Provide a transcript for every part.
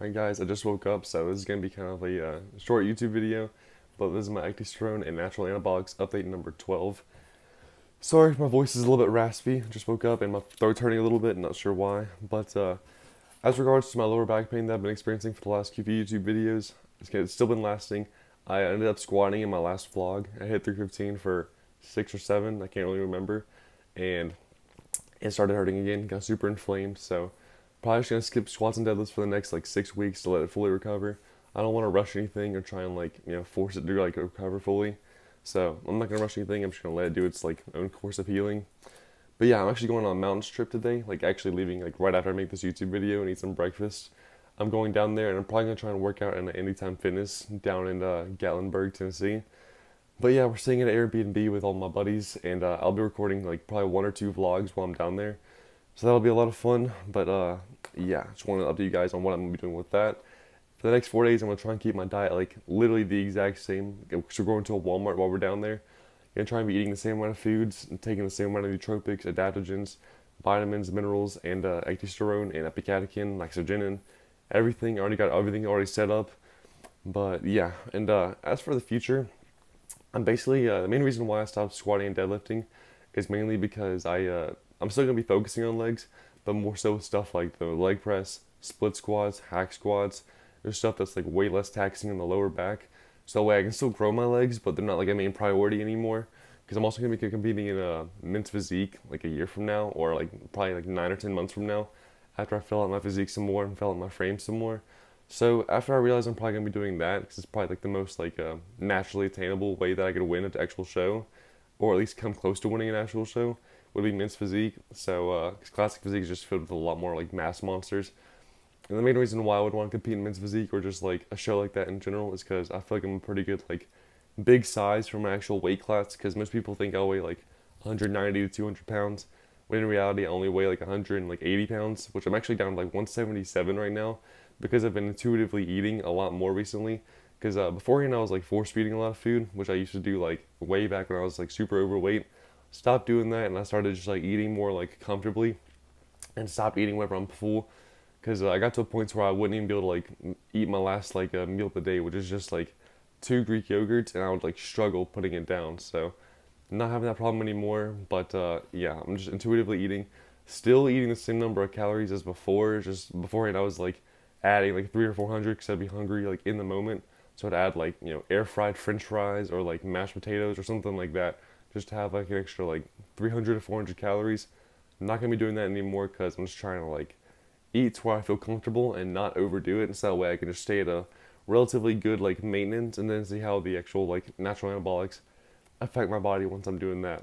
Alright guys, I just woke up, so this is going to be kind of a uh, short YouTube video, but this is my Ectosterone and Natural Anabolics update number 12. Sorry, my voice is a little bit raspy, I just woke up and my throat's hurting a little bit, not sure why, but uh, as regards to my lower back pain that I've been experiencing for the last few YouTube videos, it's still been lasting. I ended up squatting in my last vlog, I hit 315 for 6 or 7, I can't really remember, and it started hurting again, got super inflamed, so probably just gonna skip squats and deadlifts for the next like six weeks to let it fully recover. I don't want to rush anything or try and like you know force it to like recover fully. So I'm not gonna rush anything. I'm just gonna let it do its like own course of healing. But yeah, I'm actually going on a mountains trip today. Like actually leaving like right after I make this YouTube video and eat some breakfast. I'm going down there and I'm probably gonna try and work out in an Anytime Fitness down in uh, Gatlinburg, Tennessee. But yeah, we're staying at an Airbnb with all my buddies, and uh, I'll be recording like probably one or two vlogs while I'm down there. So that'll be a lot of fun. But uh, yeah, just wanted to update you guys on what I'm gonna be doing with that. For the next four days, I'm gonna try and keep my diet like literally the exact same. So going to a Walmart while we're down there, I'm gonna try and be eating the same amount of foods, and taking the same amount of nootropics, adaptogens, vitamins, minerals, and uh, ectosterone and epicatechin, lyxogenin, everything. I already got everything already set up. But yeah, and uh, as for the future, I'm basically uh, the main reason why I stopped squatting and deadlifting is mainly because I uh, I'm still going to be focusing on legs, but more so with stuff like the leg press, split squats, hack squats. There's stuff that's like way less taxing on the lower back. So that way I can still grow my legs, but they're not like a main priority anymore. Because I'm also going to be competing in a uh, men's physique like a year from now, or like probably like nine or 10 months from now, after I fill out my physique some more and fill out my frame some more. So after I realize I'm probably gonna be doing that, because it's probably like the most like uh, naturally attainable way that I could win an actual show, or at least come close to winning an actual show, would be men's physique. So uh, classic physique is just filled with a lot more like mass monsters. And the main reason why I would want to compete in men's physique or just like a show like that in general is because I feel like I'm a pretty good like big size for my actual weight class. Because most people think I weigh like 190 to 200 pounds, when in reality I only weigh like 180 pounds, which I'm actually down to like 177 right now because I've been intuitively eating a lot more recently. Because uh, beforehand I was like force feeding a lot of food, which I used to do like way back when I was like super overweight stopped doing that and I started just like eating more like comfortably and stopped eating whenever I'm full because uh, I got to a point where I wouldn't even be able to like eat my last like uh, meal of the day, which is just like two Greek yogurts, and I would like struggle putting it down. So not having that problem anymore. But uh, yeah, I'm just intuitively eating, still eating the same number of calories as before. Just beforehand, I was like adding like three or four hundred because I'd be hungry like in the moment. So I'd add like you know air fried French fries or like mashed potatoes or something like that just to have like an extra like 300 to 400 calories. I'm not gonna be doing that anymore because I'm just trying to like eat where I feel comfortable and not overdo it. And so that way I can just stay at a relatively good like maintenance and then see how the actual like natural anabolics affect my body once I'm doing that.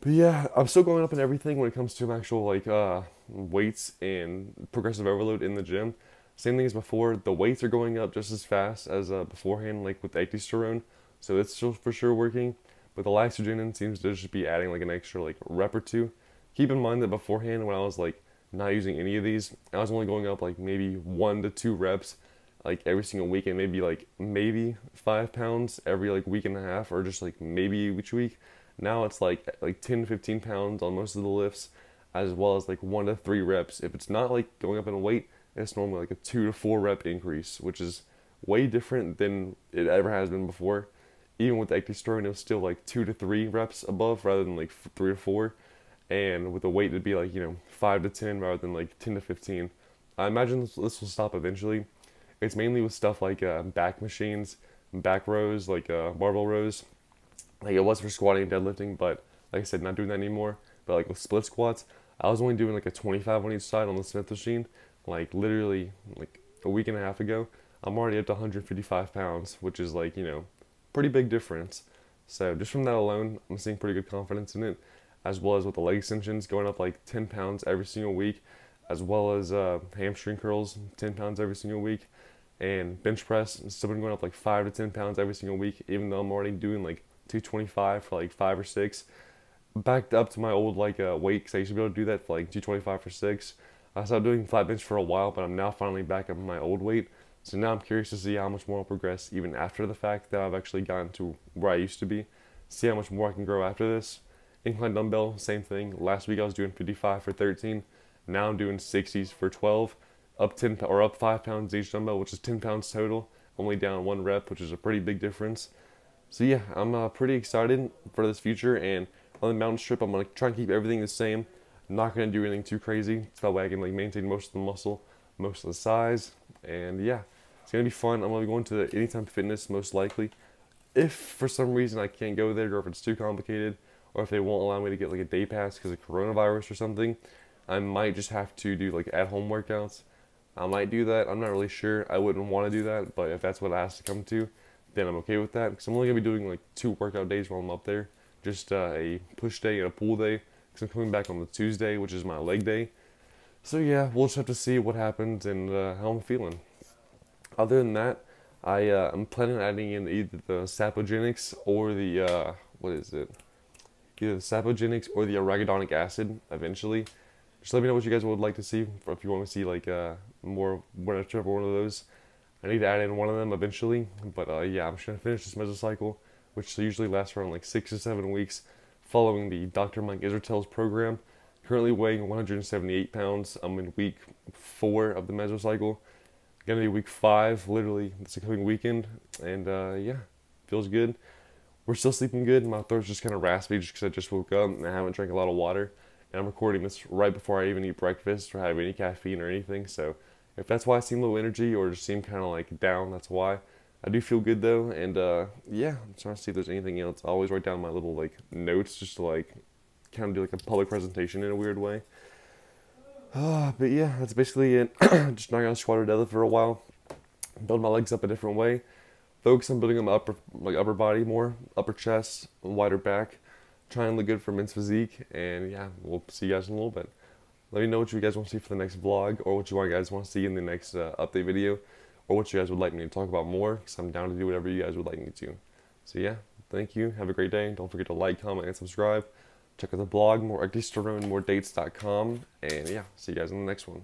But yeah, I'm still going up in everything when it comes to my actual like uh, weights and progressive overload in the gym. Same thing as before. The weights are going up just as fast as uh, beforehand, like with the ectosterone. So it's still for sure working. But the Laxogenin seems to just be adding like an extra like rep or two. Keep in mind that beforehand when I was like not using any of these, I was only going up like maybe one to two reps like every single week and maybe like maybe five pounds every like week and a half or just like maybe each week. Now it's like like 10, 15 pounds on most of the lifts as well as like one to three reps. If it's not like going up in weight, it's normally like a two to four rep increase, which is way different than it ever has been before even with ectosterone, it was still like two to three reps above rather than like three or four. And with the weight, it'd be like, you know, five to 10 rather than like 10 to 15. I imagine this, this will stop eventually. It's mainly with stuff like uh, back machines, back rows, like uh, rows. Like it was for squatting and deadlifting, but like I said, not doing that anymore. But like with split squats, I was only doing like a 25 on each side on the Smith machine, like literally like a week and a half ago. I'm already up to 155 pounds, which is like, you know, pretty big difference. So just from that alone, I'm seeing pretty good confidence in it, as well as with the leg extensions going up like 10 pounds every single week, as well as uh, hamstring curls 10 pounds every single week, and bench press still been going up like five to 10 pounds every single week, even though I'm already doing like 225 for like five or six. Backed up to my old like uh, weight because I used to be able to do that for like 225 for six. I stopped doing flat bench for a while, but I'm now finally back up my old weight. So now I'm curious to see how much more I'll progress even after the fact that I've actually gotten to where I used to be. See how much more I can grow after this. Incline dumbbell, same thing. Last week I was doing 55 for 13. Now I'm doing 60s for 12. Up 10 or up 5 pounds each dumbbell, which is 10 pounds total. Only down one rep, which is a pretty big difference. So yeah, I'm uh, pretty excited for this future and on the mountain trip, I'm gonna try and keep everything the same not going to do anything too crazy. It's about I can like maintain most of the muscle, most of the size, and yeah, it's going to be fun. I'm going to be going to the Anytime Fitness most likely. If for some reason I can't go there, or if it's too complicated, or if they won't allow me to get like a day pass because of coronavirus or something, I might just have to do like at-home workouts. I might do that. I'm not really sure. I wouldn't want to do that, but if that's what I has to come to, then I'm okay with that. Because I'm only gonna be doing like two workout days while I'm up there, just uh, a push day and a pull day because I'm coming back on the Tuesday, which is my leg day. So yeah, we'll just have to see what happens and uh, how I'm feeling. Other than that, I uh, I'm planning on adding in either the sapogenics or the uh, what is it? Either the sapogenics or the arachidonic acid eventually. Just let me know what you guys would like to see, or if you want to see like uh, more whichever one of those. I need to add in one of them eventually, but uh, yeah, I'm just gonna finish this mesocycle, which usually lasts around like six to seven weeks following the Dr. Mike Isertel's program. Currently weighing 178 pounds. I'm in week four of the mesocycle. Gonna be week five, literally this coming weekend, and uh, yeah, feels good. We're still sleeping good. My throat's just kind of raspy just because I just woke up and I haven't drank a lot of water. And I'm recording this right before I even eat breakfast or have any caffeine or anything. So if that's why I seem low energy or just seem kind of like down, that's why. I do feel good though, and uh, yeah, I'm trying to see if there's anything else. I always write down my little like notes just to like kind of do like a public presentation in a weird way. Uh, but yeah, that's basically it. just not gonna squat or deadlift for a while. Build my legs up a different way. Focus on building them upper like upper body more, upper chest, wider back. Try and look good for men's physique, and yeah, we'll see you guys in a little bit. Let me know what you guys want to see for the next vlog, or what you guys want to see in the next uh, update video or what you guys would like me to talk about more because I'm down to do whatever you guys would like me to. So yeah, thank you. Have a great day. Don't forget to like, comment, and subscribe. Check out the blog, more moreequisterone, moredates.com. And yeah, see you guys in the next one.